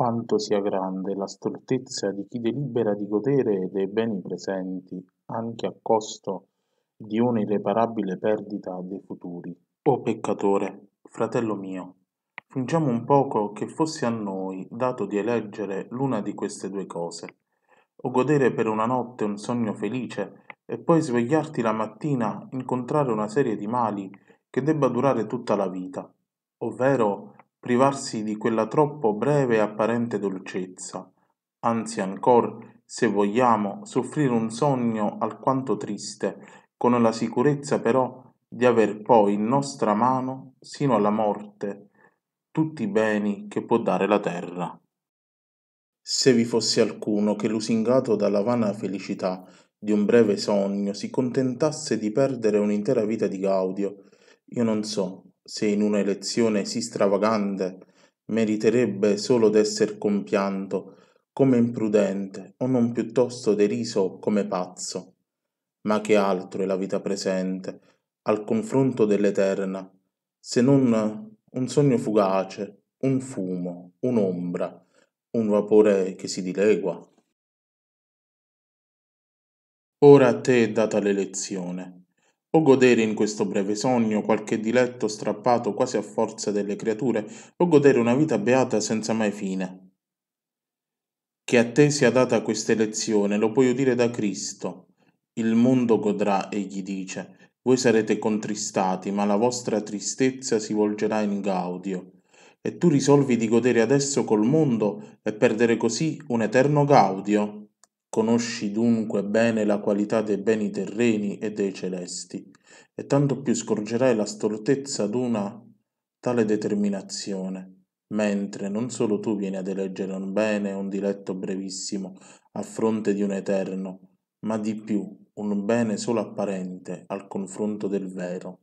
quanto sia grande la stoltezza di chi delibera di godere dei beni presenti anche a costo di un'irreparabile perdita dei futuri. O peccatore, fratello mio, fingiamo un poco che fosse a noi dato di eleggere l'una di queste due cose, o godere per una notte un sogno felice e poi svegliarti la mattina incontrare una serie di mali che debba durare tutta la vita, ovvero privarsi di quella troppo breve e apparente dolcezza anzi ancor se vogliamo soffrire un sogno alquanto triste con la sicurezza però di aver poi in nostra mano sino alla morte tutti i beni che può dare la terra se vi fosse alcuno che lusingato dalla vana felicità di un breve sogno si contentasse di perdere un'intera vita di gaudio io non so se in una elezione si stravagante meriterebbe solo d'esser compianto come imprudente o non piuttosto deriso come pazzo ma che altro è la vita presente al confronto dell'eterna se non un sogno fugace un fumo un'ombra un vapore che si dilegua ora a te è data l'elezione o godere in questo breve sogno qualche diletto strappato quasi a forza delle creature, o godere una vita beata senza mai fine. Che a te sia data questa elezione, lo puoi udire da Cristo. Il mondo godrà, egli dice, voi sarete contristati, ma la vostra tristezza si volgerà in gaudio. E tu risolvi di godere adesso col mondo e perdere così un eterno gaudio? Conosci dunque bene la qualità dei beni terreni e dei celesti, e tanto più scorgerai la stoltezza d'una tale determinazione, mentre non solo tu vieni ad eleggere un bene e un diletto brevissimo a fronte di un eterno, ma di più un bene solo apparente al confronto del vero.